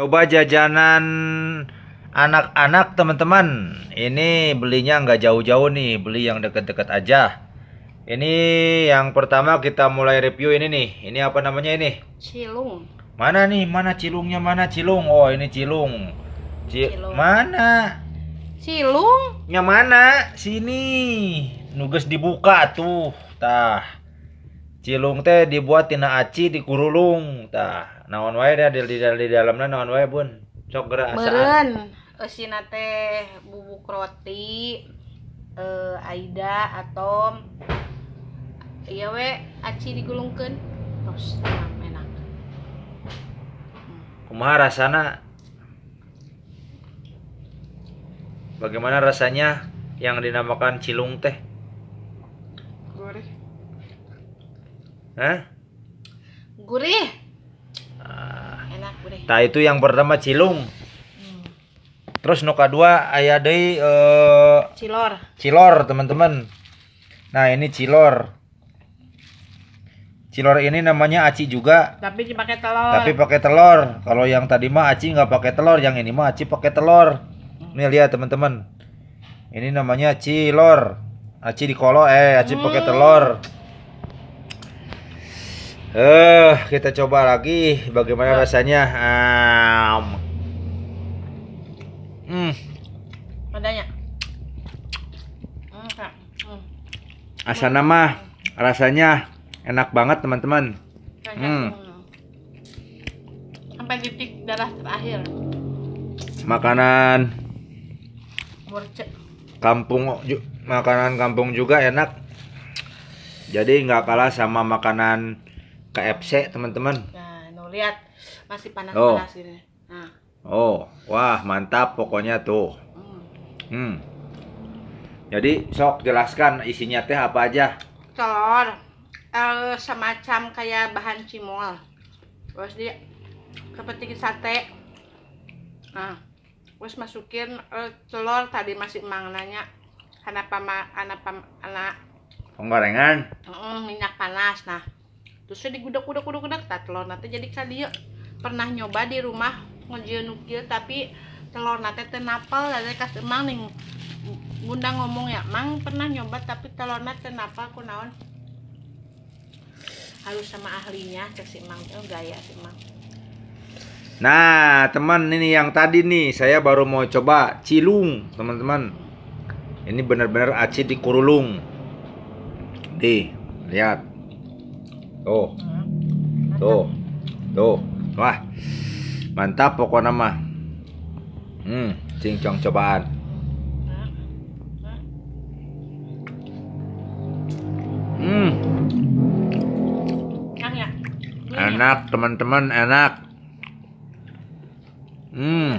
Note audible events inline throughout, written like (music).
nyoba jajanan anak-anak teman-teman ini belinya nggak jauh-jauh nih beli yang deket-deket aja ini yang pertama kita mulai review ini nih ini apa namanya ini cilung mana nih mana cilungnya mana cilung oh ini cilung, Ci cilung. mana cilungnya mana sini nugas dibuka tuh tah Cilung teh dibuat tina aci dikurulung tah naon wae deh di, di, di dalamnya naon wae pun, cok geura asaan Meren teh bubuk roti eh, Aida atom iya we aci digulungkan terus enak hmm. kumaha rasana bagaimana rasanya yang dinamakan cilung teh Hah? Gurih. Ah. Enak gurih. Nah itu yang pertama cilung. Hmm. Terus nuka dua ayah deh. uh, cilor. Cilor, teman-teman. Nah, ini cilor. Cilor ini namanya aci juga. Tapi pakai telur. Tapi pakai telur. Kalau yang tadi mah aci nggak pakai telur, yang ini mah aci pakai telur. Ini lihat teman-teman. Ini namanya cilor. Aci di kolo eh aci hmm. pakai telur. Hmm. Eh, uh, kita coba lagi bagaimana rasanya. Um. Hmm. Padanya. Hmm. Asana mah rasanya enak banget, teman-teman. Hmm. Gitu. Sampai titik darah terakhir. Makanan kampung makanan kampung juga enak. Jadi nggak kalah sama makanan KFC teman-teman. Nah, no, lihat masih panas-panas oh. ini. Nah. Oh, wah mantap pokoknya tuh. Hmm. hmm. Jadi sok jelaskan isinya teh apa aja? Telur, uh, semacam kayak bahan cimol. Terus dia kepiting sate. Nah, terus masukin uh, telur tadi masih emang nanya kenapa ma, kenapa anak penggorengan? Mm, minyak panas nah terus digudak gudak gudak gudak tak telur nanti jadi kali pernah nyoba di rumah ngejil nukil tapi telur nate tenapel, dari kas emang nih bunda ngomong ya mang pernah nyoba tapi telur nate tenapel aku naon harus sama ahlinya cek si mang oh gaya si mang nah teman ini yang tadi nih saya baru mau coba cilung teman-teman ini benar-benar aci di kurulung Di lihat Tuh. Tuh. Tuh. Wah. Mantap pokoknya mah. Hmm, cincong cobaan. Hmm. Kan ya? Ya? Enak, teman-teman, enak. Hmm.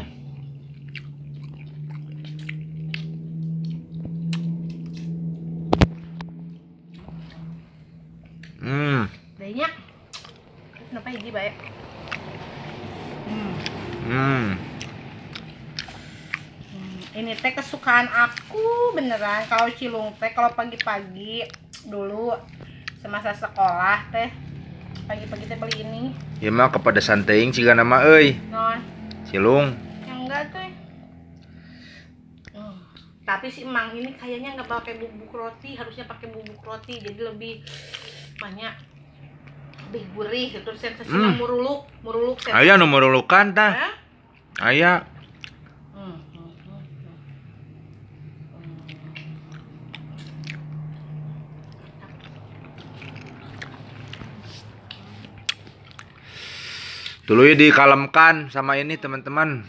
ini teh kesukaan aku beneran kalau cilung teh kalau pagi-pagi dulu semasa sekolah teh pagi-pagi teh beli ini ya mah kepada teing jika nama euy cilung enggak teh hmm. tapi si emang ini kayaknya nggak pakai bubuk roti harusnya pakai bubuk roti jadi lebih banyak lebih gurih itu sensasinya hmm. muruluk muruluk ayah nomor lukan tah ayah dulu ya dikalemkan sama ini teman-teman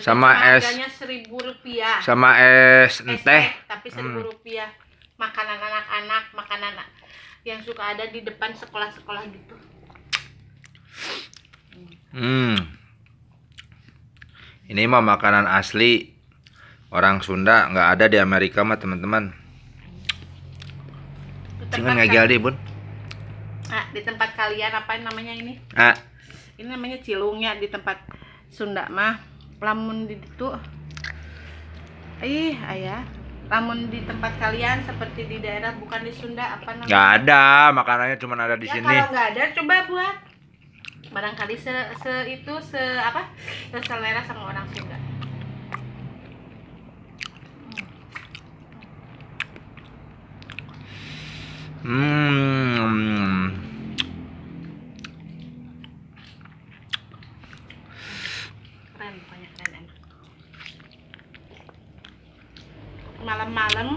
sama es seribu rupiah sama es teh tapi hmm. seribu hmm. rupiah makanan anak-anak makanan yang suka ada di depan sekolah-sekolah gitu hmm ini mah makanan asli orang Sunda nggak ada di Amerika mah teman-teman cuman ngegel jadi bun ah, di tempat kalian apa namanya ini ah ini namanya cilungnya di tempat Sunda mah lamun di itu ih ayah lamun di tempat kalian seperti di daerah bukan di Sunda apa namanya nggak ada makanannya cuma ada di ya, sini kalau nggak ada coba buat barangkali se, se itu se apa se selera sama orang Sunda hmm keren pokoknya keren enak malam-malam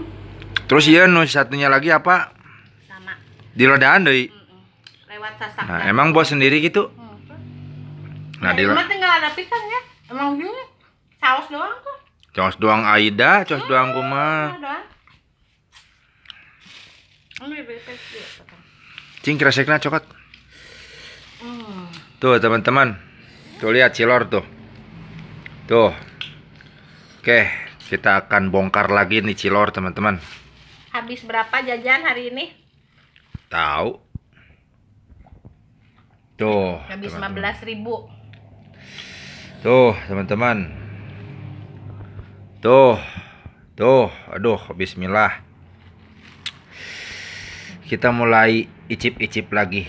terus iya nu satunya lagi apa sama di lodaan doi mm -mm. lewat sasak nah emang bos sendiri gitu hmm. nah, nah di lodaan tinggal ada pisang ya emang gini iya? saus doang kok saus doang Aida saus hmm, iya, doang kuma cing kresek cokot hmm. tuh teman-teman tuh lihat cilor tuh tuh oke kita akan bongkar lagi nih cilor teman-teman habis berapa jajan hari ini tahu tuh habis teman -teman. ribu tuh teman-teman tuh tuh aduh bismillah kita mulai icip-icip lagi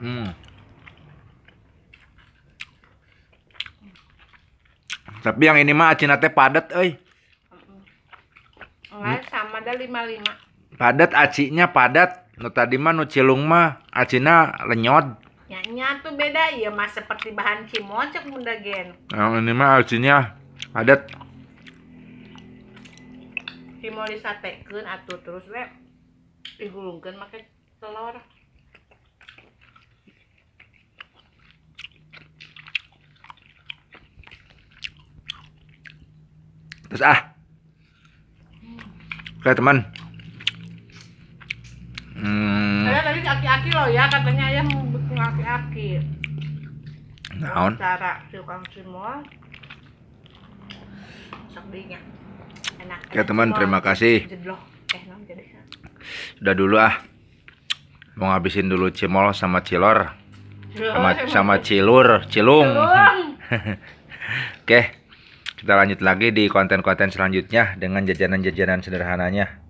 hmm Tapi yang ini mah acina teh padat euy. sama ada 55. Padat acinya padat. Nu tadi mah nu cilung mah acina lenyot. Nyanya tuh beda ya mas seperti bahan cimocek bunda gen. Yang ini mah acinya padat. sate disatekeun atuh terus we digulungkeun make telur. Terus ah. Oke, teman. Hmm. Saya tadi aki-aki loh ya, katanya ayah mau bikin aki-aki. Naon? Cara tukang semua. Sakdinya. Enak. Oke, teman, terima kasih. Sudah eh, kan? dulu ah. Mau ngabisin dulu cimol sama cilor. Sama sama cilur, cilung. cilung. (laughs) Oke. Okay. Kita lanjut lagi di konten-konten selanjutnya dengan jajanan-jajanan sederhananya.